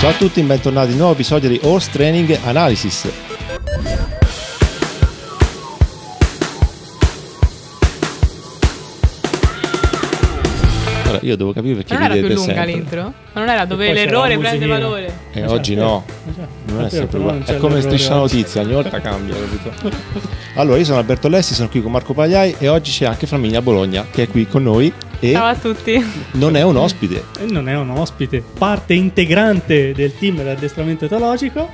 Ciao a tutti e bentornati in un nuovo episodio di Horse Training Analysis. Allora, io devo capire perché non era più lunga sempre. l'intro? Ma non era dove l'errore prende valore? Eh, esatto. oggi no, esatto. non è esatto. sempre uguale. È come striscia notizia, ogni volta cambia, capito? Allora, io sono Alberto Lessi, sono qui con Marco Pagliai e oggi c'è anche Flaminia Bologna che è qui con noi. E Ciao a tutti. Non è un ospite. Non è un ospite, parte integrante del team dell'addestramento etologico.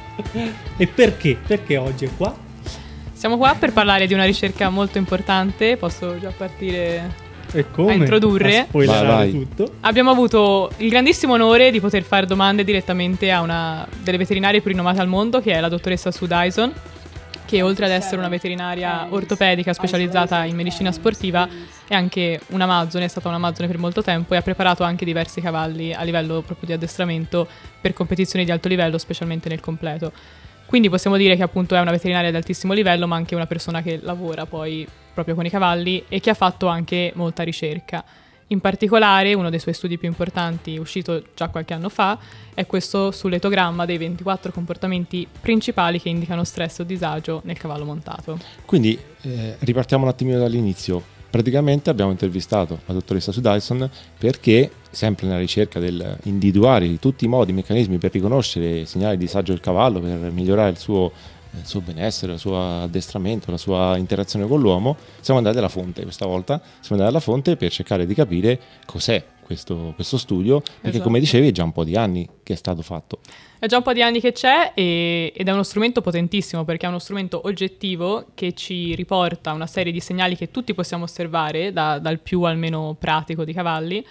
E perché? Perché oggi è qua? Siamo qua per parlare di una ricerca molto importante, posso già partire e come a introdurre, a vai, vai. tutto. abbiamo avuto il grandissimo onore di poter fare domande direttamente a una delle veterinarie più rinomate al mondo, che è la dottoressa Sue Dyson, che oltre ad essere una veterinaria ortopedica specializzata in medicina sportiva, è anche un'amazzone, è stata un'amazzone per molto tempo e ha preparato anche diversi cavalli a livello proprio di addestramento per competizioni di alto livello, specialmente nel completo. Quindi possiamo dire che appunto è una veterinaria di altissimo livello, ma anche una persona che lavora poi proprio con i cavalli e che ha fatto anche molta ricerca. In particolare, uno dei suoi studi più importanti, uscito già qualche anno fa, è questo sull'etogramma dei 24 comportamenti principali che indicano stress o disagio nel cavallo montato. Quindi eh, ripartiamo un attimino dall'inizio. Praticamente abbiamo intervistato la dottoressa Sudison perché, sempre nella ricerca del individuare tutti i modi, i meccanismi per riconoscere segnali di disagio del cavallo, per migliorare il suo il suo benessere, il suo addestramento, la sua interazione con l'uomo, siamo andati alla fonte questa volta, siamo andati alla fonte per cercare di capire cos'è questo, questo studio, perché esatto. come dicevi è già un po' di anni che è stato fatto. È già un po' di anni che c'è e, ed è uno strumento potentissimo perché è uno strumento oggettivo che ci riporta una serie di segnali che tutti possiamo osservare, da, dal più al meno pratico di cavalli,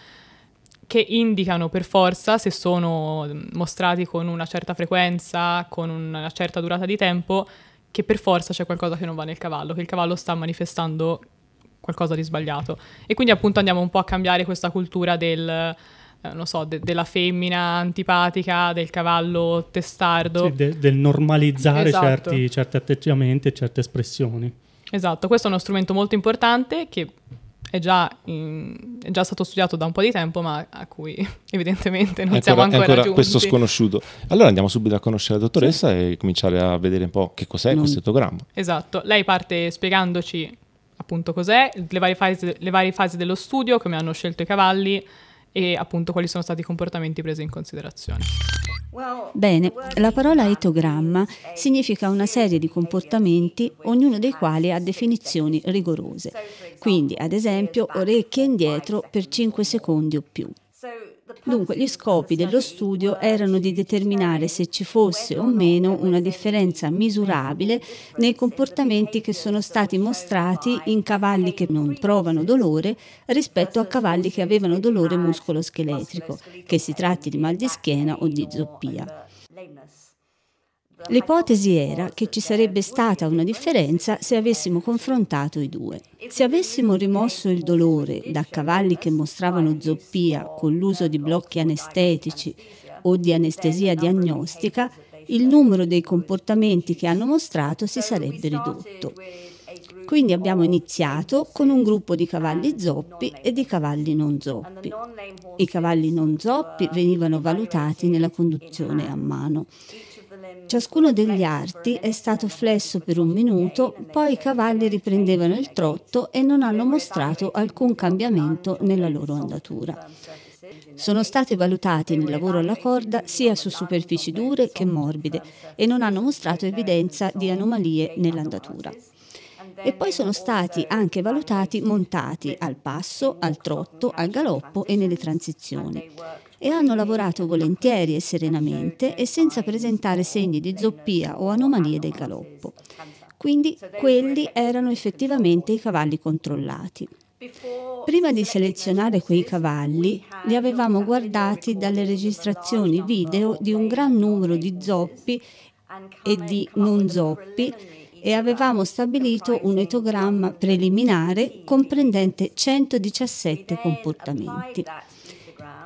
che indicano per forza, se sono mm, mostrati con una certa frequenza, con una certa durata di tempo, che per forza c'è qualcosa che non va nel cavallo, che il cavallo sta manifestando qualcosa di sbagliato. E quindi appunto andiamo un po' a cambiare questa cultura del... Eh, non so, de- della femmina antipatica, del cavallo testardo. Sì, de- del normalizzare esatto. certi, certi atteggiamenti e certe espressioni. Esatto, questo è uno strumento molto importante che è già, in, è già, stato studiato da un po' di tempo, ma a cui evidentemente non ancora, siamo ancora, ancora giunti. questo sconosciuto. Allora andiamo subito a conoscere la dottoressa sì. e cominciare a vedere un po' che cos'è non. questo etogramma. Esatto, lei parte spiegandoci appunto cos'è, le varie, fasi, le varie fasi dello studio, come hanno scelto i cavalli, e appunto quali sono stati i comportamenti presi in considerazione. Bene, la parola etogramma significa una serie di comportamenti, ognuno dei quali ha definizioni rigorose. Quindi, ad esempio, orecchie indietro per 5 secondi o più. Dunque, gli scopi dello studio erano di determinare se ci fosse o meno una differenza misurabile nei comportamenti che sono stati mostrati in cavalli che non provano dolore rispetto a cavalli che avevano dolore muscoloscheletrico, che si tratti di mal di schiena o di zoppia. L'ipotesi era che ci sarebbe stata una differenza se avessimo confrontato i due. Se avessimo rimosso il dolore da cavalli che mostravano zoppia con l'uso di blocchi anestetici o di anestesia diagnostica, il numero dei comportamenti che hanno mostrato si sarebbe ridotto. Quindi abbiamo iniziato con un gruppo di cavalli zoppi e di cavalli non zoppi. I cavalli non zoppi venivano valutati nella conduzione a mano. Ciascuno degli arti è stato flesso per un minuto, poi i cavalli riprendevano il trotto e non hanno mostrato alcun cambiamento nella loro andatura. Sono state valutate nel lavoro alla corda sia su superfici dure che morbide e non hanno mostrato evidenza di anomalie nell'andatura e poi sono stati anche valutati montati al passo, al trotto, al galoppo e nelle transizioni e hanno lavorato volentieri e serenamente e senza presentare segni di zoppia o anomalie del galoppo. Quindi quelli erano effettivamente i cavalli controllati. Prima di selezionare quei cavalli, li avevamo guardati dalle registrazioni video di un gran numero di zoppi e di non zoppi e avevamo stabilito un etogramma preliminare comprendente 117 comportamenti.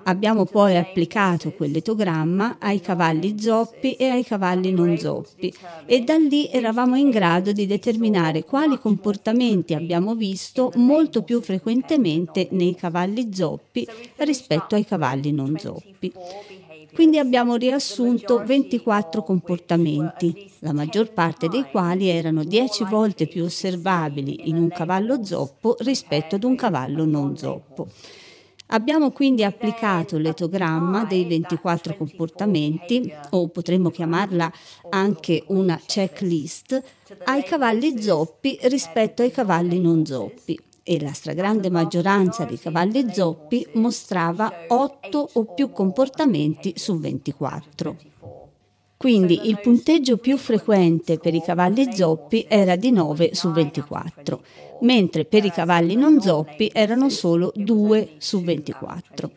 Abbiamo poi applicato quel letogramma ai cavalli zoppi e ai cavalli non zoppi e da lì eravamo in grado di determinare quali comportamenti abbiamo visto molto più frequentemente nei cavalli zoppi rispetto ai cavalli non zoppi. Quindi abbiamo riassunto 24 comportamenti, la maggior parte dei quali erano 10 volte più osservabili in un cavallo zoppo rispetto ad un cavallo non zoppo. Abbiamo quindi eh, applicato l'etogramma dei 24 eh, comportamenti, eh, o potremmo chiamarla anche una checklist, ai cavalli zoppi rispetto ai cavalli non zoppi e la stragrande maggioranza dei cavalli zoppi mostrava 8 o più comportamenti su 24. Quindi il punteggio più frequente per i cavalli zoppi era di 9 su 24, mentre per i cavalli non zoppi erano solo 2 su 24.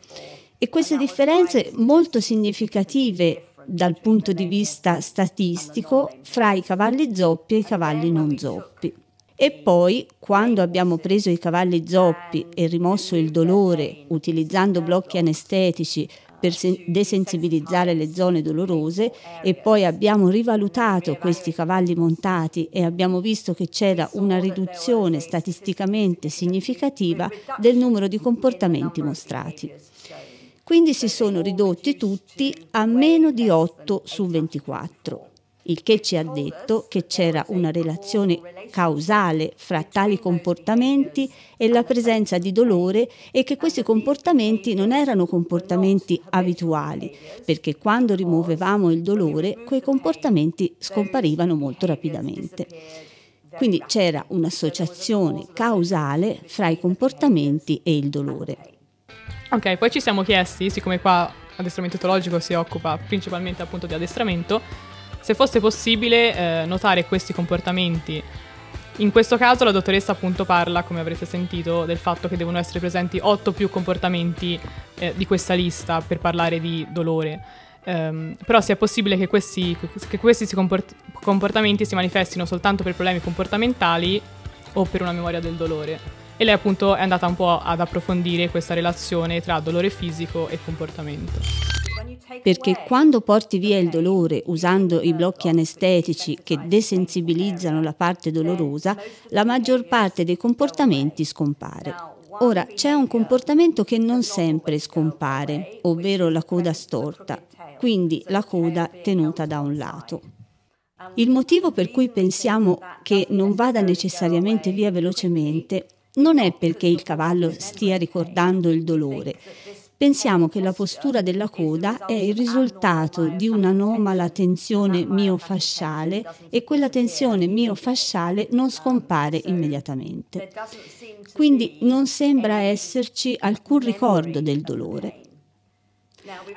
E queste differenze molto significative dal punto di vista statistico fra i cavalli zoppi e i cavalli non zoppi. E poi, quando abbiamo preso i cavalli zoppi e rimosso il dolore utilizzando blocchi anestetici per desensibilizzare le zone dolorose e poi abbiamo rivalutato questi cavalli montati e abbiamo visto che c'era una riduzione statisticamente significativa del numero di comportamenti mostrati. Quindi si sono ridotti tutti a meno di 8 su 24 il che ci ha detto che c'era una relazione causale fra tali comportamenti e la presenza di dolore e che questi comportamenti non erano comportamenti abituali, perché quando rimuovevamo il dolore quei comportamenti scomparivano molto rapidamente. Quindi c'era un'associazione causale fra i comportamenti e il dolore. Ok, poi ci siamo chiesti, siccome qua addestramento etologico si occupa principalmente appunto di addestramento, se fosse possibile eh, notare questi comportamenti in questo caso la dottoressa appunto parla, come avrete sentito, del fatto che devono essere presenti 8 più comportamenti eh, di questa lista per parlare di dolore. Um, però se è possibile che questi, che questi si comport- comportamenti si manifestino soltanto per problemi comportamentali o per una memoria del dolore. E lei appunto è andata un po' ad approfondire questa relazione tra dolore fisico e comportamento perché quando porti via il dolore usando i blocchi anestetici che desensibilizzano la parte dolorosa, la maggior parte dei comportamenti scompare. Ora, c'è un comportamento che non sempre scompare, ovvero la coda storta, quindi la coda tenuta da un lato. Um, il motivo per cui pensiamo che non vada necessariamente via velocemente non è perché il cavallo stia ricordando il dolore, pensiamo che la postura della coda è il risultato di un'anomala tensione miofasciale e quella tensione miofasciale non scompare immediatamente. Quindi non sembra esserci alcun ricordo del dolore.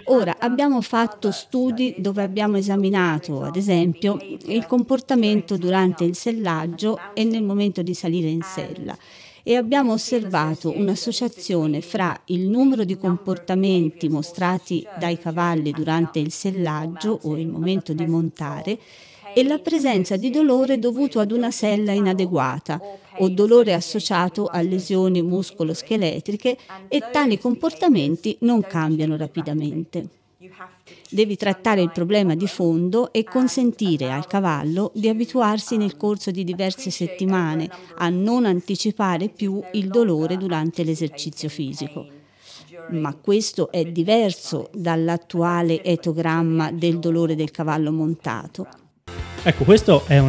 Ora, abbiamo fatto studi dove abbiamo esaminato, ad esempio, il comportamento durante il sellaggio e nel momento di salire in sella e abbiamo osservato un'associazione fra il numero di comportamenti mostrati dai cavalli durante il sellaggio o il momento di montare e la presenza di dolore dovuto ad una sella inadeguata o dolore associato a lesioni muscoloscheletriche e tali comportamenti non cambiano rapidamente. Devi trattare il problema di fondo e consentire al cavallo di abituarsi nel corso di diverse settimane a non anticipare più il dolore durante l'esercizio fisico ma questo è diverso dall'attuale etogramma del dolore del cavallo montato. Ecco, questa è, è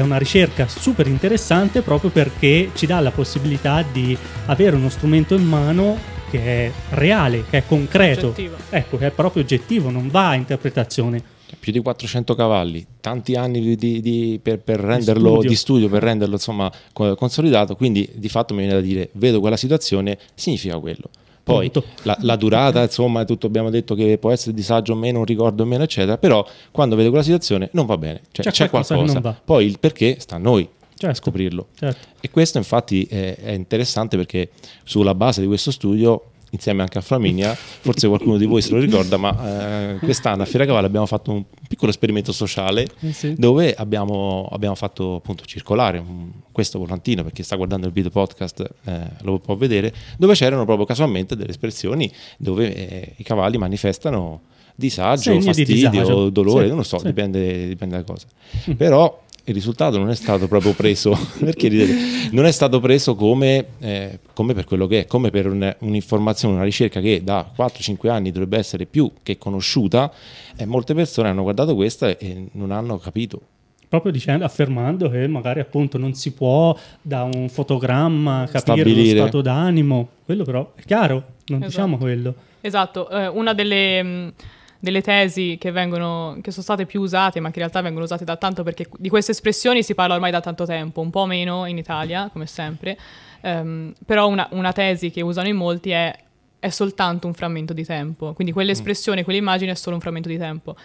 una, ricerca super interessante proprio perché ci dà la possibilità di avere uno strumento in mano che è reale, che è concreto, oggettivo. ecco, che è proprio oggettivo, non va a interpretazione. Più di 400 cavalli, tanti anni di, di, per, per, renderlo di studio. di studio, per renderlo insomma consolidato, quindi di fatto mi viene da dire, vedo quella situazione, significa quello. Poi la, la, durata, insomma, tutto abbiamo detto che può essere disagio o meno, un ricordo o meno, eccetera, però quando vedo quella situazione non va bene, cioè, c'è, c'è qualcosa. qualcosa. Poi il perché sta a noi. Certo, scoprirlo. Certo. E questo infatti è, è interessante perché sulla base di questo studio insieme anche a Flaminia, forse qualcuno di voi se lo ricorda, ma eh, quest'anno a Fieracavallo abbiamo fatto un piccolo esperimento sociale eh sì. dove abbiamo, abbiamo, fatto appunto circolare un, questo volantino, perché sta guardando il video podcast eh, lo può vedere, dove c'erano proprio casualmente delle espressioni dove eh, i cavalli manifestano disagio, Segni fastidio, di disagio. dolore, sì, non lo so, sì. dipende, dipende da cosa. Mm. Però il risultato non è stato proprio preso, perché non è stato preso come, eh, come, per quello che è, come per un'informazione, una ricerca che da 4-5 anni dovrebbe essere più che conosciuta e molte persone hanno guardato questa e non hanno capito. Proprio dicendo, affermando che magari appunto non si può da un fotogramma capire Stabilire. lo stato d'animo, quello però è chiaro, non esatto. diciamo quello. Esatto, eh, una delle... Mh mm, delle tesi che, vengono, che sono state più usate, ma che in realtà vengono usate da tanto perché di queste espressioni si parla ormai da tanto tempo, un po' meno in Italia, come sempre. Um, però una, una, tesi che usano in molti è, è soltanto un frammento di tempo. Quindi mm. quell'espressione, quell'immagine è solo un frammento di tempo.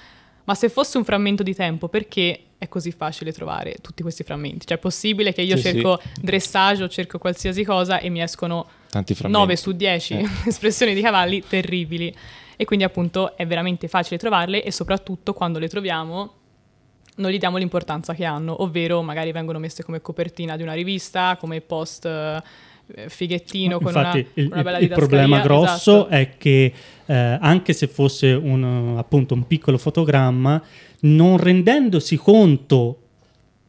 Ma se fosse un frammento di tempo, perché è così facile trovare tutti questi frammenti? Cioè è possibile che io sì, cerco sì. dressage o cerco qualsiasi cosa e mi escono 9 su 10 eh. espressioni di cavalli terribili e quindi appunto è veramente facile trovarle e soprattutto quando le troviamo non gli diamo l'importanza che hanno, ovvero magari vengono messe come copertina di una rivista, come post eh, fighettino Infatti, con Infatti, una, il, una bella il problema esatto. grosso esatto. è che eh, anche se fosse un, appunto un piccolo fotogramma, non rendendosi conto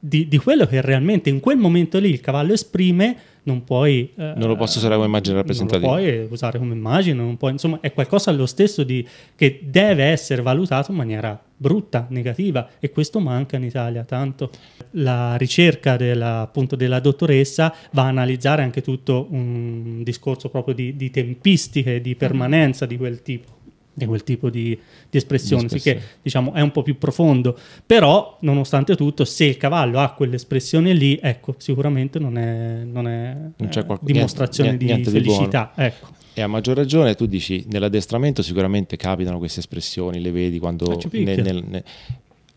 di, di quello che realmente in quel momento lì il cavallo esprime, non puoi... Eh, non lo posso usare come immagine rappresentativa. Non lo puoi usare come immagine, puoi, insomma è qualcosa lo stesso di, che deve essere valutato in maniera brutta, negativa e questo manca in Italia tanto. La ricerca della, appunto della dottoressa va a analizzare anche tutto un discorso proprio di, di tempistiche, di mm. permanenza di quel tipo di quel tipo di, di espressione, di espressione. Sicché, diciamo è un po' più profondo, però nonostante tutto se il cavallo ha quell'espressione lì, ecco, sicuramente non è, non è non c'è eh, qualco, dimostrazione niente, niente, di felicità. Di ecco. E a maggior ragione tu dici, nell'addestramento sicuramente capitano queste espressioni, le vedi quando... Ne, nel, ne,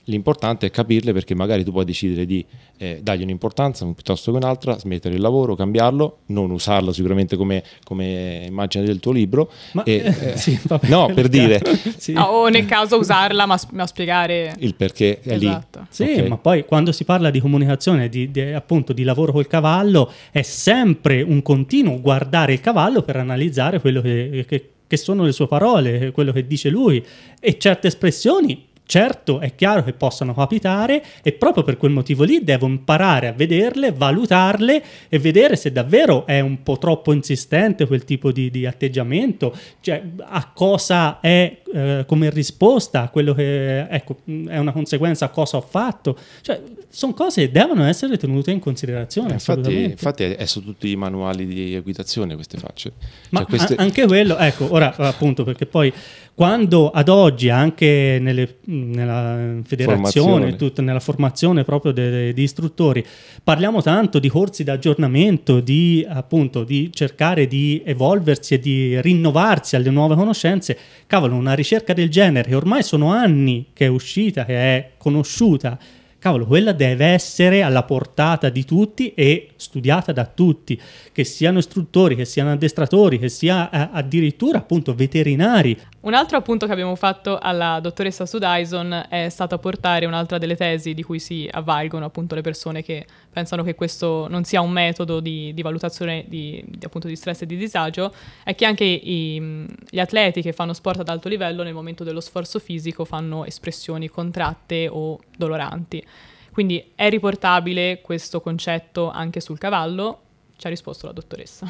L'importante è capirle perché magari tu puoi decidere di eh, dargli un'importanza piuttosto che un'altra, smettere il lavoro, cambiarlo, non usarlo sicuramente come, come immagine del tuo libro. Ma, e, eh, eh sì, vabbè, no, per dire... Sì. No, o nel caso usarla ma, ma spiegare... Il perché è esatto. lì. Sì, okay. ma poi quando si parla di comunicazione, di, di, appunto di lavoro col cavallo, è sempre un continuo guardare il cavallo per analizzare quello che, che, che sono le sue parole, quello che dice lui e certe espressioni Certo, è chiaro che possono capitare e proprio per quel motivo lì devo imparare a vederle, valutarle e vedere se davvero è un po' troppo insistente quel tipo di, di atteggiamento, cioè a cosa è eh, come risposta, a quello che ecco, è una conseguenza a cosa ho fatto. Cioè, sono cose che devono essere tenute in considerazione. Eh, infatti, infatti, è su tutti i manuali di equitazione queste facce. Ma cioè, queste... anche quello, ecco, ora appunto, perché poi quando ad oggi anche nelle, nella federazione, tut, nella formazione proprio degli istruttori, parliamo tanto di corsi di aggiornamento, di appunto di cercare di evolversi e di rinnovarsi alle nuove conoscenze, cavolo, una ricerca del genere che ormai sono anni che è uscita, che è conosciuta cavolo, quella deve essere alla portata di tutti e studiata da tutti, che siano istruttori, che siano addestratori, che sia eh, addirittura appunto veterinari. Un altro appunto che abbiamo fatto alla dottoressa Sudaison è stato portare un'altra delle tesi di cui si avvalgono appunto le persone che pensano che questo non sia un metodo di, di valutazione di, di, appunto, di, stress e di disagio, è che anche i, gli atleti che fanno sport ad alto livello nel momento dello sforzo fisico fanno espressioni contratte o doloranti. Quindi è riportabile questo concetto anche sul cavallo? Ci ha risposto la dottoressa.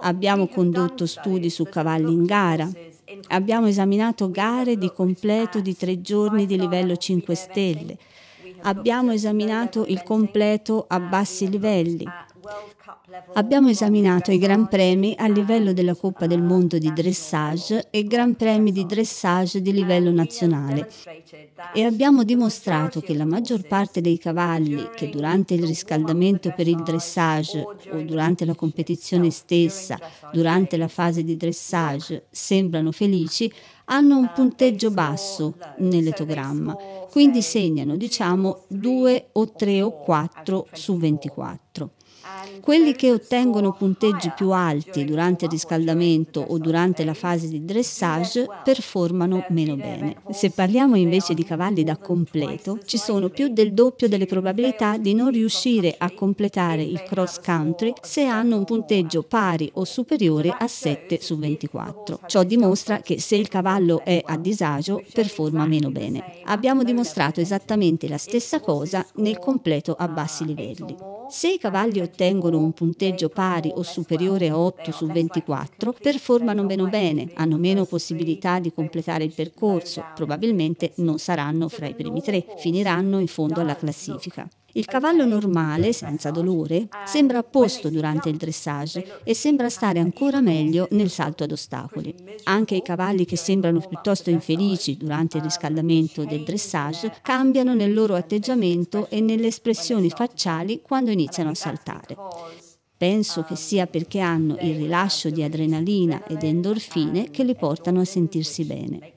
Abbiamo condotto studi su cavalli in gara, Abbiamo esaminato gare di completo di tre giorni di livello 5 stelle, abbiamo esaminato il completo a bassi livelli. Abbiamo esaminato i Gran Premi a livello della Coppa del Mondo di dressage e Gran Premi di dressage di livello nazionale e abbiamo dimostrato che la maggior parte dei cavalli che durante il riscaldamento per il dressage o durante la competizione stessa, durante la fase di dressage, sembrano felici, hanno un punteggio basso nell'etogramma, quindi segnano diciamo 2 o 3 o 4 su 24. Quelli che ottengono punteggi più alti durante il riscaldamento o durante la fase di dressage performano meno bene. Se parliamo invece di cavalli da completo, ci sono più del doppio delle probabilità di non riuscire a completare il cross country se hanno un punteggio pari o superiore a 7 su 24. Ciò dimostra che se il cavallo è a disagio performa meno bene. Abbiamo dimostrato esattamente la stessa cosa nel completo a bassi livelli. Se i cavalli ottengono ottengono un punteggio pari o superiore a 8 su 24 performano meno bene, hanno meno possibilità di completare il percorso, probabilmente non saranno fra i primi tre, finiranno in fondo alla classifica. Il cavallo normale, senza dolore, sembra a posto durante il dressage e sembra stare ancora meglio nel salto ad ostacoli. Anche i cavalli che sembrano piuttosto infelici durante il riscaldamento del dressage cambiano nel loro atteggiamento e nelle espressioni facciali quando iniziano a saltare. Penso che sia perché hanno il rilascio di adrenalina ed endorfine che li portano a sentirsi bene.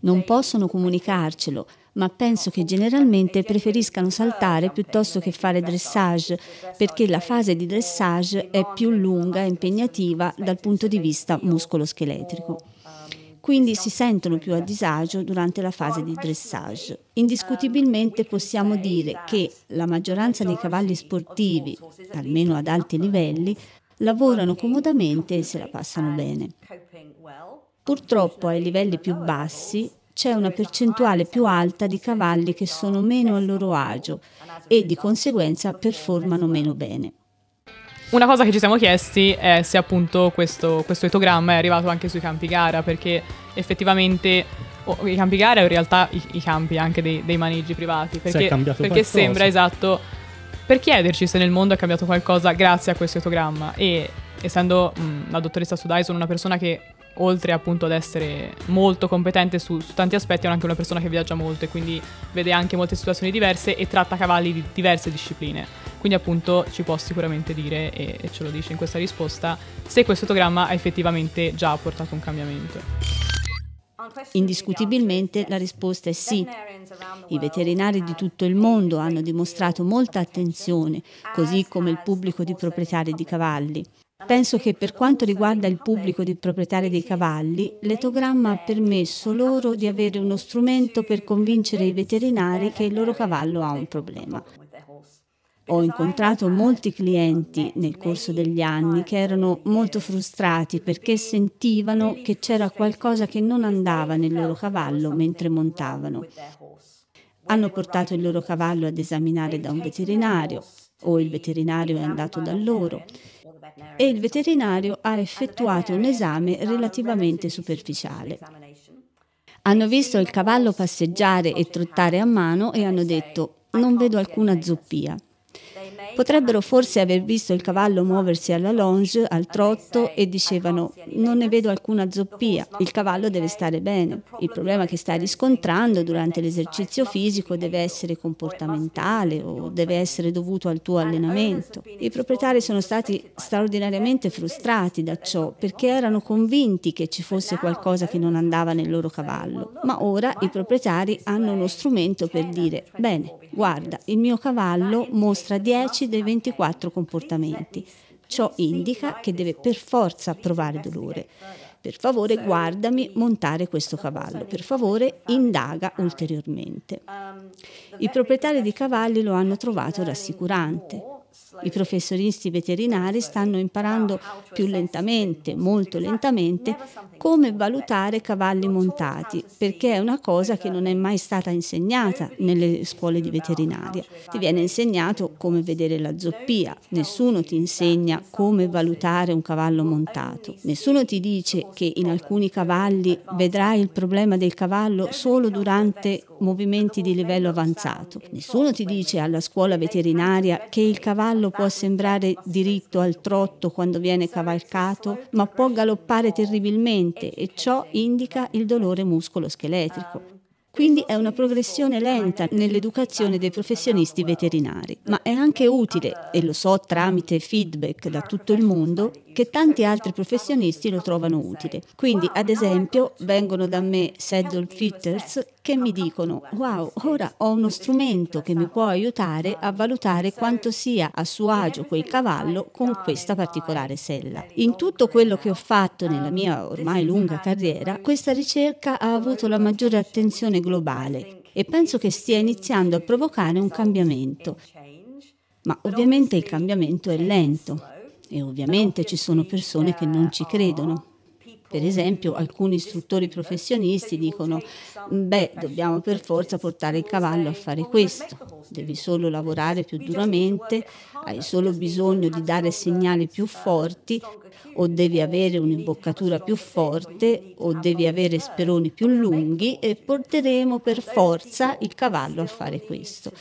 Non possono comunicarcelo, ma penso che generalmente preferiscano saltare piuttosto che fare dressage, perché la fase di dressage è più lunga e impegnativa dal punto di vista muscoloscheletrico. Quindi si sentono più a disagio durante la fase di dressage. Indiscutibilmente possiamo dire che la maggioranza dei cavalli sportivi, almeno ad alti livelli, lavorano comodamente e se la passano bene. Purtroppo ai livelli più bassi c'è una percentuale più alta di cavalli che sono meno a loro agio e di conseguenza performano meno bene. Una cosa che ci siamo chiesti è se appunto questo, questo etogramma è arrivato anche sui campi gara, perché effettivamente oh, i campi gara in realtà i, i campi anche dei, dei, maneggi privati, perché, perché sembra esatto per chiederci se nel mondo è cambiato qualcosa grazie a questo etogramma e essendo mh, la dottoressa Sudai sono una persona che oltre appunto ad essere molto competente su, su, tanti aspetti, è anche una persona che viaggia molto e quindi vede anche molte situazioni diverse e tratta cavalli di diverse discipline. Quindi appunto ci può sicuramente dire, e, e ce lo dice in questa risposta, se questo fotogramma ha effettivamente già portato un cambiamento. Indiscutibilmente la risposta è sì. I veterinari di tutto il mondo hanno dimostrato molta attenzione, così come il pubblico di proprietari di cavalli. Penso che per quanto riguarda il pubblico di proprietari dei cavalli, l'etogramma ha permesso loro di avere uno strumento per convincere i veterinari che il loro cavallo ha un problema. Ho incontrato molti clienti nel corso degli anni che erano molto frustrati perché sentivano che c'era qualcosa che non andava nel loro cavallo mentre montavano. Hanno portato il loro cavallo ad esaminare da un veterinario o il veterinario è andato da loro e il veterinario ha effettuato un esame relativamente superficiale. Hanno visto il cavallo passeggiare e trottare a mano e hanno detto non vedo alcuna zoppia. Potrebbero forse aver visto il cavallo muoversi alla longe, al trotto e dicevano non ne vedo alcuna zoppia, il cavallo deve stare bene. Il problema che stai riscontrando durante l'esercizio fisico deve essere comportamentale o deve essere dovuto al tuo allenamento. I proprietari sono stati straordinariamente frustrati da ciò perché erano convinti che ci fosse qualcosa che non andava nel loro cavallo. Ma ora i proprietari hanno uno strumento per dire bene, guarda, il mio cavallo mostra dietro 10 dei 24 comportamenti. Ciò indica che deve per forza provare dolore. Per favore guardami montare questo cavallo, per favore indaga ulteriormente. I proprietari di cavalli lo hanno trovato rassicurante. I professionisti veterinari stanno imparando più lentamente, molto lentamente, come valutare cavalli montati, perché è una cosa che non è mai stata insegnata nelle scuole di veterinaria. Ti viene insegnato come vedere la zoppia, nessuno ti insegna come valutare un cavallo montato, nessuno ti dice che in alcuni cavalli vedrai il problema del cavallo solo durante movimenti di livello avanzato, nessuno ti dice alla scuola veterinaria che il cavallo cavallo può sembrare diritto al trotto quando viene cavalcato, ma può galoppare terribilmente e ciò indica il dolore muscoloscheletrico. Quindi è una progressione lenta nell'educazione dei professionisti veterinari, ma è anche utile, e lo so tramite feedback da tutto il mondo, che tanti altri professionisti lo trovano utile. Quindi, ad esempio, vengono da me saddle fitters che mi dicono wow, ora ho uno strumento che mi può aiutare a valutare quanto sia a suo agio quel cavallo con questa particolare sella. In tutto quello che ho fatto nella mia ormai lunga carriera, questa ricerca ha avuto la maggiore attenzione globale e penso che stia iniziando a provocare un cambiamento. Ma ovviamente il cambiamento è lento e ovviamente ci sono persone che non ci credono. Per esempio, alcuni istruttori professionisti dicono, beh, dobbiamo per forza portare il cavallo a fare questo, devi solo lavorare più duramente, hai solo bisogno di dare segnali più forti o devi avere un'imboccatura più forte o devi avere speroni più lunghi e porteremo per forza il cavallo a fare questo.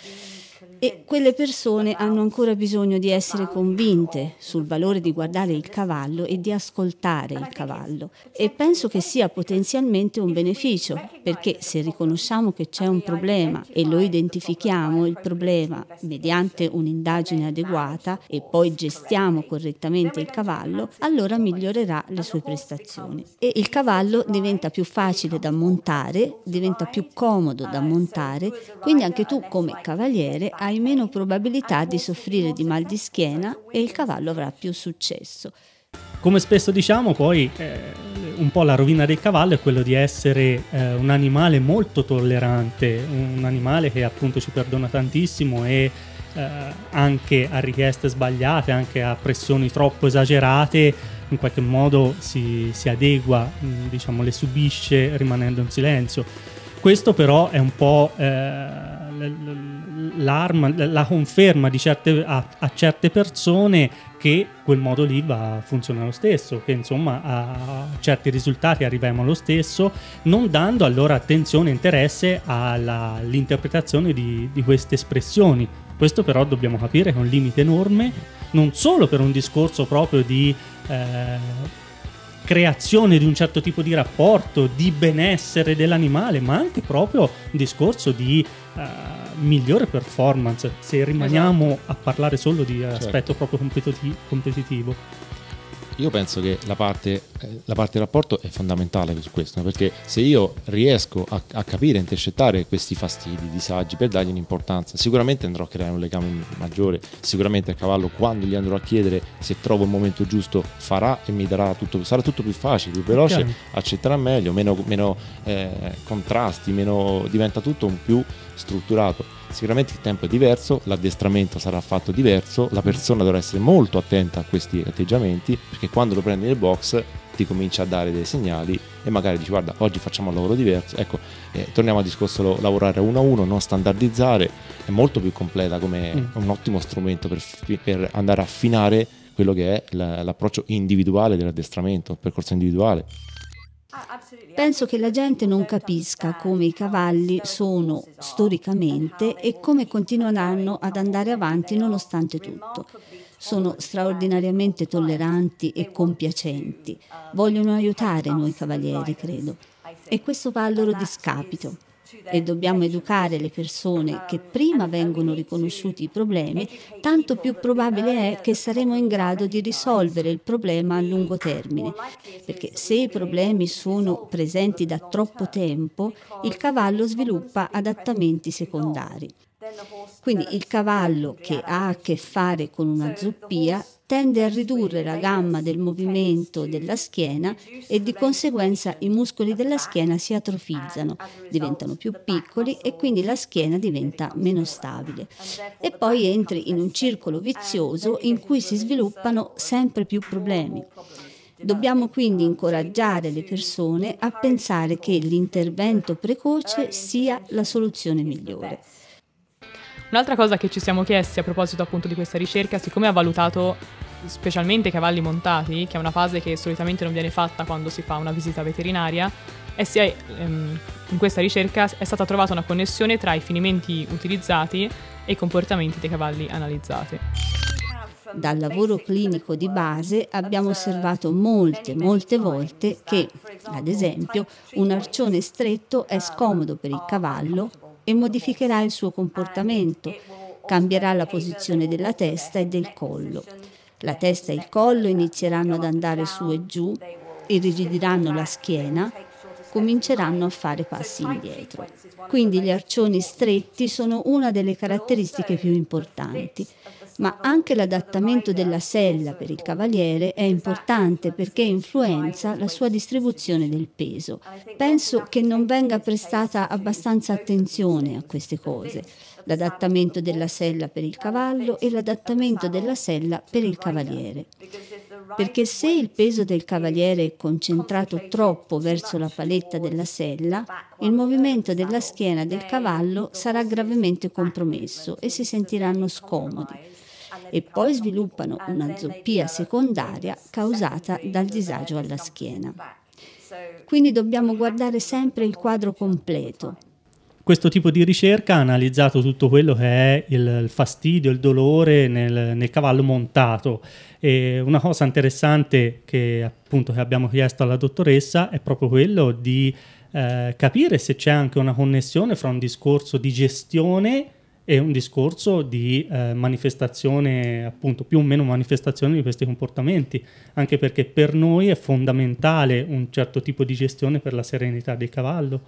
E quelle persone hanno ancora bisogno di essere convinte sul valore di guardare il cavallo e di ascoltare il cavallo. E penso che sia potenzialmente un beneficio, perché se riconosciamo che c'è un problema e lo identifichiamo, il problema, mediante un'indagine adeguata e poi gestiamo correttamente il cavallo, allora migliorerà le sue prestazioni. E il cavallo diventa più facile da montare, diventa più comodo da montare, quindi anche tu come cavaliere hai hai meno probabilità di soffrire di mal di schiena e il cavallo avrà più successo. Come spesso diciamo poi eh, un po' la rovina del cavallo è quello di essere eh, un animale molto tollerante, un animale che appunto ci perdona tantissimo e eh, anche a richieste sbagliate, anche a pressioni troppo esagerate, in qualche modo si, si adegua, diciamo, le subisce rimanendo in silenzio. Questo però è un po' eh, l'arma, la conferma certe, a, a, certe persone che quel modo lì va, funziona lo stesso, che insomma a certi risultati arriviamo lo stesso, non dando allora attenzione e interesse all'interpretazione di, di queste espressioni. Questo però dobbiamo capire che è un limite enorme, non solo per un discorso proprio di eh, creazione di un certo tipo di rapporto, di benessere dell'animale, ma anche proprio un discorso di eh, migliore performance se rimaniamo esatto. a parlare solo di eh, certo. aspetto proprio competi- competitivo. Io penso che la parte, eh, la parte rapporto è fondamentale su questo, perché se io riesco a, a capire, a intercettare questi fastidi, disagi, per dargli un'importanza, sicuramente andrò a creare un legame maggiore, sicuramente a cavallo quando gli andrò a chiedere se trovo il momento giusto farà e mi darà tutto, sarà tutto più facile, più veloce, okay. accetterà meglio, meno, meno eh, contrasti, meno, diventa tutto un più strutturato sicuramente il tempo è diverso, l'addestramento sarà fatto diverso, la persona dovrà essere molto attenta a questi atteggiamenti perché quando lo prendi nel box ti comincia a dare dei segnali e magari dici guarda oggi facciamo un lavoro diverso ecco eh, torniamo al discorso lavorare uno a uno non standardizzare è molto più completa come mm. un ottimo strumento per, per, andare a affinare quello che è l'approccio individuale dell'addestramento il percorso individuale Penso che la gente non capisca come i cavalli sono storicamente e come continueranno ad andare avanti nonostante tutto. Sono straordinariamente tolleranti e compiacenti. Vogliono aiutare noi cavalieri, credo. E questo va a loro discapito e dobbiamo educare le persone che prima vengono riconosciuti i problemi, tanto più probabile è che saremo in grado di risolvere il problema a lungo termine. Perché se i problemi sono presenti da troppo tempo, il cavallo sviluppa adattamenti secondari. Quindi il cavallo che ha a che fare con una zuppia tende a ridurre la gamma del movimento della schiena e di conseguenza i muscoli della schiena si atrofizzano, diventano più piccoli e quindi la schiena diventa meno stabile. E poi entri in un circolo vizioso in cui si sviluppano sempre più problemi. Dobbiamo quindi incoraggiare le persone a pensare che l'intervento precoce sia la soluzione migliore. Un'altra cosa che ci siamo chiesti a proposito appunto di questa ricerca, siccome ha valutato specialmente i cavalli montati, che è una fase che solitamente non viene fatta quando si fa una visita veterinaria, è ehm, in questa ricerca è stata trovata una connessione tra i finimenti utilizzati e i comportamenti dei cavalli analizzati. Dal lavoro clinico di base abbiamo osservato molte, molte volte che, ad esempio, un arcione stretto è scomodo per il cavallo e modificherà il suo comportamento, cambierà la posizione della testa e del collo. La testa e il collo inizieranno ad andare su e giù, irrigidiranno la schiena, cominceranno a fare passi indietro. Quindi gli arcioni stretti sono una delle caratteristiche più importanti ma anche l'adattamento della sella per il cavaliere è importante perché influenza la sua distribuzione del peso. Penso che non venga prestata abbastanza attenzione a queste cose, l'adattamento della sella per il cavallo e l'adattamento della sella per il cavaliere. Perché se il peso del cavaliere è concentrato troppo verso la paletta della sella, il movimento della schiena del cavallo sarà gravemente compromesso e si sentiranno scomodi e poi sviluppano una zoppia secondaria causata dal disagio alla schiena. Quindi dobbiamo guardare sempre il quadro completo. Questo tipo di ricerca ha analizzato tutto quello che è il fastidio, il dolore nel, nel cavallo montato. E una cosa interessante che, appunto, che abbiamo chiesto alla dottoressa è proprio quello di eh, capire se c'è anche una connessione fra un discorso di gestione è un discorso di eh, manifestazione, appunto più o meno manifestazione di questi comportamenti, anche perché per noi è fondamentale un certo tipo di gestione per la serenità del cavallo.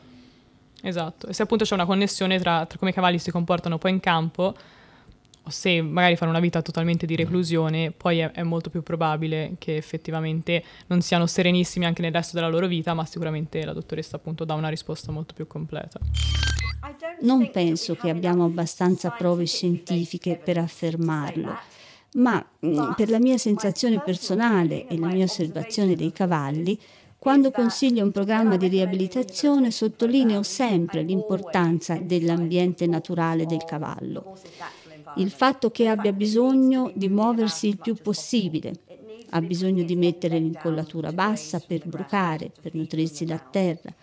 Esatto, e se appunto c'è una connessione tra, tra come i cavalli si comportano poi in campo se magari fanno una vita totalmente di mm. reclusione, poi è, è, molto più probabile che effettivamente non siano serenissimi anche nel resto della loro vita, ma sicuramente la dottoressa appunto dà una risposta molto più completa. Non penso che abbiamo abbastanza prove scientifiche per affermarlo, ma mm, per la mia sensazione personale e la mia osservazione dei cavalli, quando consiglio un programma di riabilitazione sottolineo sempre l'importanza dell'ambiente naturale del cavallo il fatto che abbia bisogno di muoversi il più possibile, ha bisogno di mettere l'incollatura bassa per brucare, per nutrirsi da terra,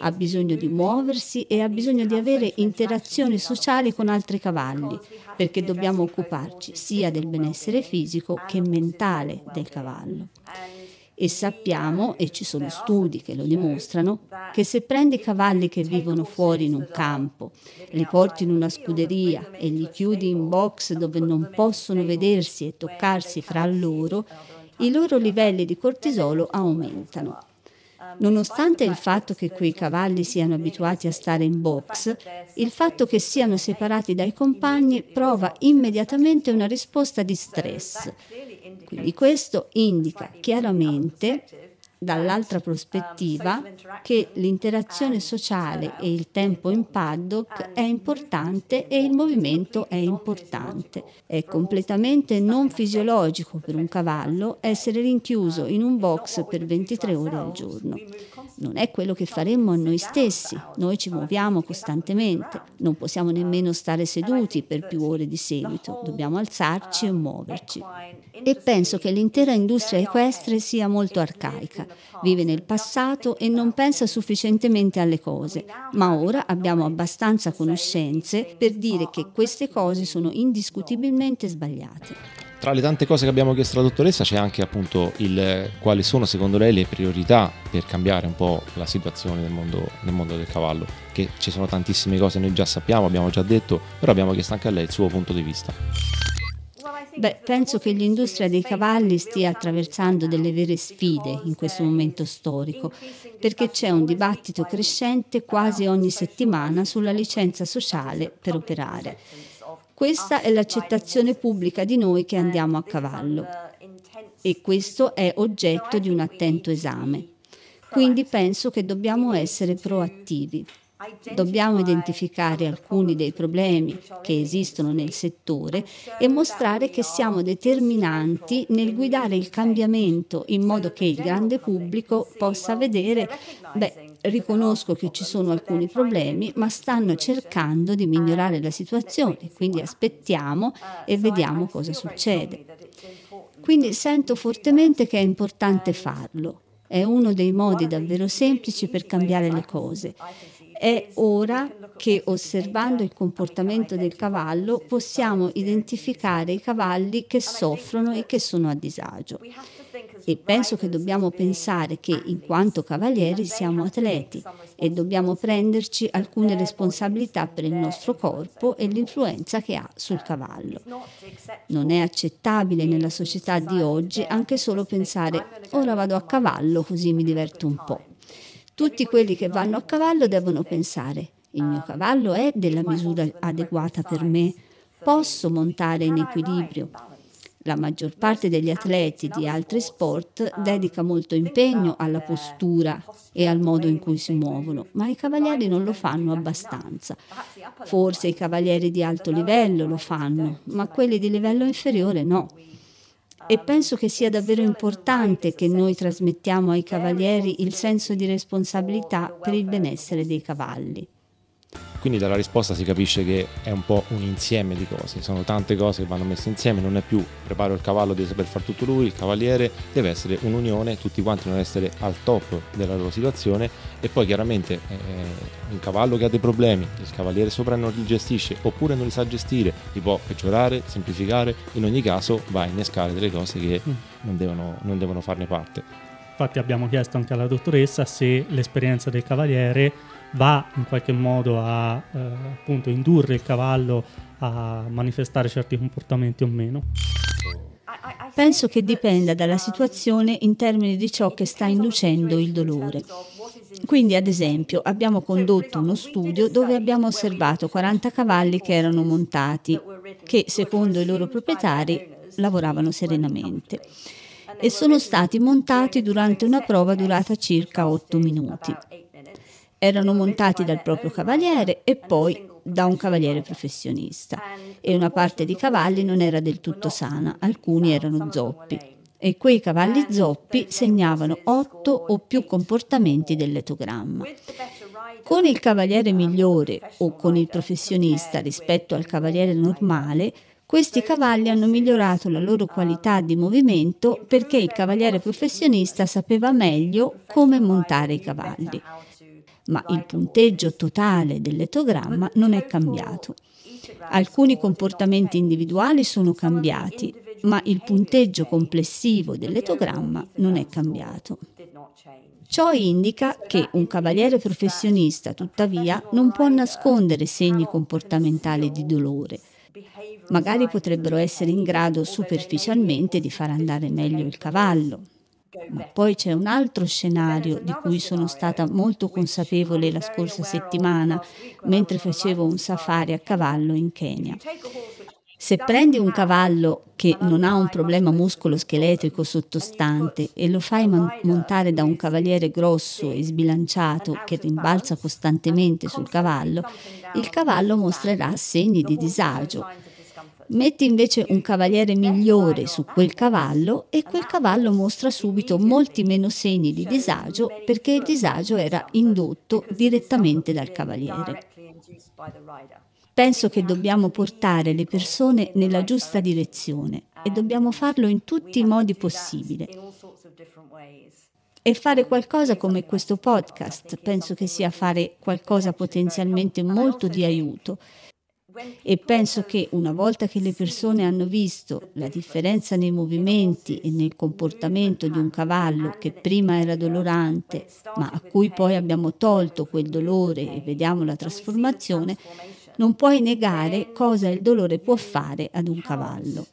ha bisogno di muoversi e ha bisogno di avere interazioni sociali con altri cavalli, perché dobbiamo occuparci sia del benessere fisico che mentale del cavallo. E sappiamo, e ci sono studi che lo dimostrano, che se prendi cavalli che vivono fuori in un campo, li porti in una scuderia e li chiudi in box dove non possono vedersi e toccarsi fra loro, i loro livelli di cortisolo aumentano. Nonostante il fatto che quei cavalli siano abituati a stare in box, il fatto che siano separati dai compagni prova immediatamente una risposta di stress quindi questo indica chiaramente dall'altra um, prospettiva che l'interazione sociale e il tempo in paddock è importante e il movimento è importante. È completamente non fisiologico per un cavallo um, essere rinchiuso in un box per 23 ore al giorno non è quello che faremmo a noi stessi. Noi ci muoviamo costantemente, non possiamo nemmeno stare seduti per più ore di seguito, dobbiamo alzarci e muoverci. E penso che l'intera industria equestre sia molto arcaica, vive nel passato e non pensa sufficientemente alle cose, ma ora abbiamo abbastanza conoscenze per dire che queste cose sono indiscutibilmente sbagliate. Tra le tante cose che abbiamo chiesto alla dottoressa c'è anche appunto il, quali sono secondo lei le priorità per cambiare un po' la situazione nel mondo, nel mondo del cavallo, che ci sono tantissime cose noi già sappiamo, abbiamo già detto, però abbiamo chiesto anche a lei il suo punto di vista. Beh, penso che l'industria dei cavalli stia attraversando delle vere sfide in questo momento storico, perché c'è un dibattito crescente quasi ogni settimana sulla licenza sociale per operare. Questa è l'accettazione pubblica di noi che andiamo a cavallo e questo è oggetto di un attento esame. Quindi penso che dobbiamo essere proattivi. Dobbiamo identificare alcuni dei problemi che esistono nel settore e mostrare che siamo determinanti nel guidare il cambiamento in modo che il grande pubblico possa vedere, beh, riconosco che ci sono alcuni problemi, ma stanno cercando di migliorare la situazione, quindi aspettiamo e vediamo cosa succede. Quindi sento fortemente che è importante farlo. È uno dei modi davvero semplici per cambiare le cose è ora che osservando il comportamento del cavallo possiamo identificare i cavalli che soffrono e che sono a disagio. E penso che dobbiamo pensare che in quanto cavalieri siamo atleti e dobbiamo prenderci alcune responsabilità per il nostro corpo e l'influenza che ha sul cavallo. Non è accettabile nella società di oggi anche solo pensare ora vado a cavallo così mi diverto un po'. Tutti quelli che vanno a cavallo devono pensare, il mio cavallo è della misura adeguata per me, posso montare in equilibrio. La maggior parte degli atleti di altri sport dedica molto impegno alla postura e al modo in cui si muovono, ma i cavalieri non lo fanno abbastanza. Forse i cavalieri di alto livello lo fanno, ma quelli di livello inferiore no e penso che sia davvero importante che noi trasmettiamo ai cavalieri il senso di responsabilità per il benessere dei cavalli. Quindi dalla risposta si capisce che è un po' un insieme di cose, sono tante cose che vanno messe insieme, non è più preparo il cavallo, deve saper fare tutto lui, il cavaliere deve essere un'unione, tutti quanti devono essere al top della loro situazione e poi chiaramente eh, un cavallo che ha dei problemi, il cavaliere sopra non li gestisce oppure non li sa gestire, li può peggiorare, semplificare, in ogni caso va a innescare delle cose che mm. non, devono, non devono farne parte. Infatti abbiamo chiesto anche alla dottoressa se l'esperienza del cavaliere va in qualche modo a eh, appunto indurre il cavallo a manifestare certi comportamenti o meno? Penso che dipenda dalla situazione in termini di ciò che sta inducendo il dolore. Quindi, ad esempio, abbiamo condotto uno studio dove abbiamo osservato 40 cavalli che erano montati, che secondo i loro proprietari lavoravano serenamente e sono stati montati durante una prova durata circa 8 minuti erano montati dal proprio cavaliere e poi da un cavaliere professionista e una parte dei cavalli non era del tutto sana, alcuni erano zoppi e quei cavalli zoppi segnavano otto o più comportamenti dell'etogramma. Con il cavaliere migliore o con il professionista rispetto al cavaliere normale, questi cavalli hanno migliorato la loro qualità di movimento perché il cavaliere professionista sapeva meglio come montare i cavalli ma il punteggio totale del dell'etogramma non è cambiato. Alcuni comportamenti individuali sono cambiati, ma il punteggio complessivo del dell'etogramma non è cambiato. Ciò indica che un cavaliere professionista, tuttavia, non può nascondere segni comportamentali di dolore. Magari potrebbero essere in grado superficialmente di far andare meglio il cavallo, ma poi c'è un altro scenario di cui sono stata molto consapevole la scorsa settimana mentre facevo un safari a cavallo in Kenya. Se prendi un cavallo che non ha un problema muscoloscheletrico sottostante e lo fai man- montare da un cavaliere grosso e sbilanciato che rimbalza costantemente sul cavallo, il cavallo mostrerà segni di disagio, Metti invece un cavaliere migliore su quel cavallo e quel cavallo mostra subito molti meno segni di disagio perché il disagio era indotto direttamente dal cavaliere. Penso che dobbiamo portare le persone nella giusta direzione e dobbiamo farlo in tutti i modi possibili. E fare qualcosa come questo podcast penso che sia fare qualcosa potenzialmente molto di aiuto e penso che una volta che le persone hanno visto la differenza nei movimenti e nel comportamento di un cavallo che prima era dolorante, ma a cui poi abbiamo tolto quel dolore e vediamo la trasformazione, non puoi negare cosa il dolore può fare ad un cavallo.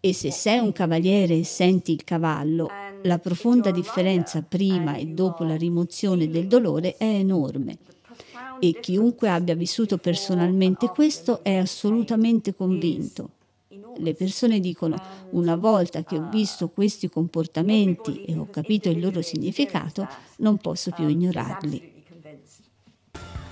E se sei un cavaliere e senti il cavallo, la profonda differenza prima e dopo la rimozione del dolore è enorme e chiunque abbia vissuto personalmente questo è assolutamente convinto. Le persone dicono, una volta che ho visto questi comportamenti e ho capito il loro significato, non posso più ignorarli.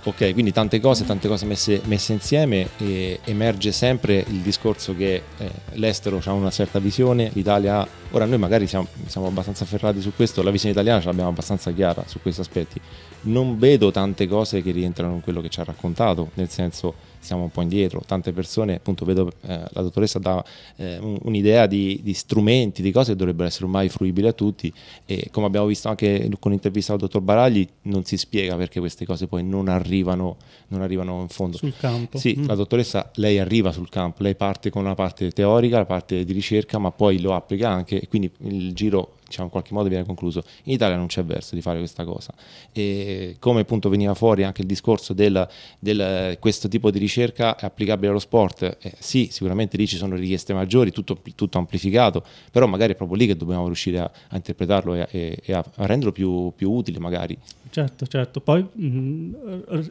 Ok, quindi tante cose, tante cose messe, messe insieme e emerge sempre il discorso che eh, l'estero ha una certa visione, l'Italia, ora noi magari siamo, siamo, abbastanza ferrati su questo, la visione italiana ce l'abbiamo abbastanza chiara su questi aspetti, non vedo tante cose che rientrano in quello che ci ha raccontato, nel senso siamo un po' indietro, tante persone, appunto vedo eh, la dottoressa dà eh, un'idea di, di, strumenti, di cose che dovrebbero essere ormai fruibili a tutti e come abbiamo visto anche con l'intervista al dottor Baragli non si spiega perché queste cose poi non arrivano, non arrivano in fondo. Sul campo. Sì, mm. la dottoressa lei arriva sul campo, lei parte con la parte teorica, la parte di ricerca, ma poi lo applica anche quindi il giro diciamo, in qualche modo viene concluso. In Italia non c'è verso di fare questa cosa. E come appunto veniva fuori anche il discorso del, del questo tipo di ricerca è applicabile allo sport, eh, sì, sicuramente lì ci sono richieste maggiori, tutto, tutto, amplificato, però magari è proprio lì che dobbiamo riuscire a, a interpretarlo e, e, e a, renderlo più, più utile magari. Certo, certo. Poi mh, mm,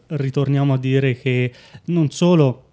ritorniamo a dire che non solo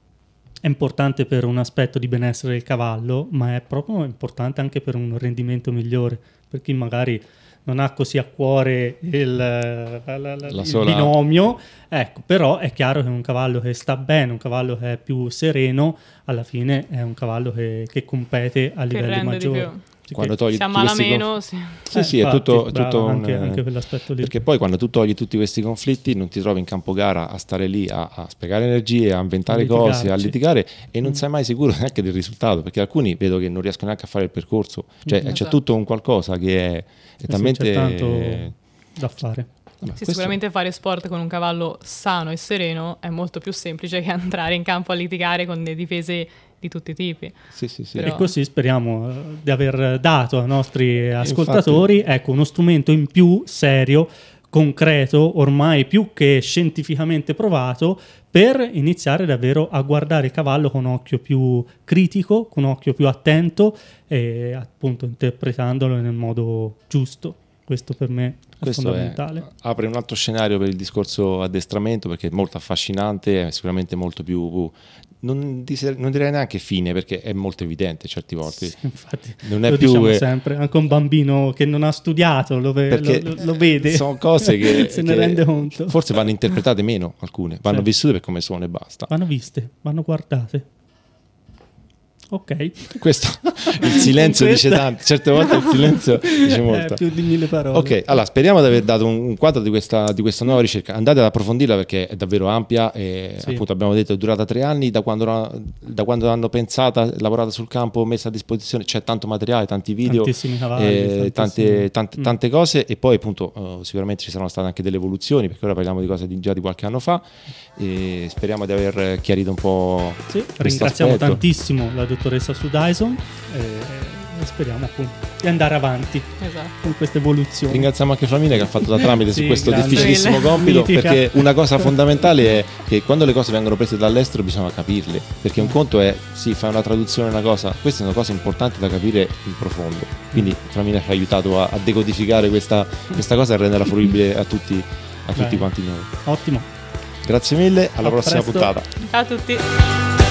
è importante per un aspetto di benessere del cavallo, ma è proprio importante anche per un rendimento migliore per chi magari non ha così a cuore il, eh, la, la, la, sola... il, binomio, ecco, però è chiaro che un cavallo che sta bene, un cavallo che è più sereno, alla fine è un cavallo che, che compete a che livelli maggiori. Sì, quando togli si ammala questi... meno. Sì, sì, eh, sì infatti, è tutto, è tutto un... Eh, anche, anche quell'aspetto lì. Perché poi quando tu togli tutti questi conflitti non ti trovi in campo gara a stare lì a, a spiegare energie, a inventare a cose, a litigare e non mm. sei mai sicuro neanche del risultato perché alcuni vedo che non riescono neanche a fare il percorso. Cioè mm, c'è esatto. tutto un qualcosa che è, è eh talmente... Sì, tanto da fare. Allora, sì, questo... sicuramente fare sport con un cavallo sano e sereno è molto più semplice che entrare in campo a litigare con le difese di tutti i tipi. Sì, sì, sì. Però... E così speriamo eh, di aver dato ai nostri ascoltatori Infatti... ecco, uno strumento in più serio concreto, ormai più che scientificamente provato, per iniziare davvero a guardare il cavallo con occhio più critico, con occhio più attento e appunto interpretandolo nel modo giusto. Questo per me è Questo fondamentale. È, apre un altro scenario per il discorso addestramento perché è molto affascinante, è sicuramente molto più non, non, direi neanche fine perché è molto evidente certe volte. Sì, infatti, non è lo più diciamo eh, sempre, anche un bambino che non ha studiato lo, ve, lo, lo vede. Sono cose che... se ne che rende conto. Forse vanno interpretate meno alcune, vanno cioè. vissute per come sono e basta. Vanno viste, vanno guardate. Ok. Questo, il silenzio dice tanto, certe volte il silenzio eh, dice molto. Eh, più di mille parole. Ok, allora speriamo di aver dato un, quadro di questa, di questa nuova ricerca. Andate ad approfondirla perché è davvero ampia e sì. appunto abbiamo detto è durata tre anni da quando, da quando l'hanno pensata, lavorata sul campo, messa a disposizione, c'è tanto materiale, tanti video, cavalli, eh, tante, tante, mm. tante, cose e poi appunto uh, sicuramente ci saranno state anche delle evoluzioni perché ora parliamo di cose di, già di qualche anno fa e speriamo di aver chiarito un po'... Sì, ringraziamo aspetto. tantissimo la dottoressa dottoressa su Dyson e, e speriamo appunto di andare avanti esatto. con questa evoluzione. Ringraziamo anche Flamina che ha fatto da tramite sì, su questo grande. difficilissimo compito Mitica. perché una cosa fondamentale è che quando le cose vengono prese dall'estero bisogna capirle perché un conto è sì fa una traduzione una cosa, questa è una cosa importante da capire in profondo quindi mm. Flamina ci ha aiutato a, a decodificare questa, questa, cosa e renderla fruibile a tutti, a tutti quanti noi. Ottimo. Grazie mille, alla a prossima presto. puntata. Ciao a tutti.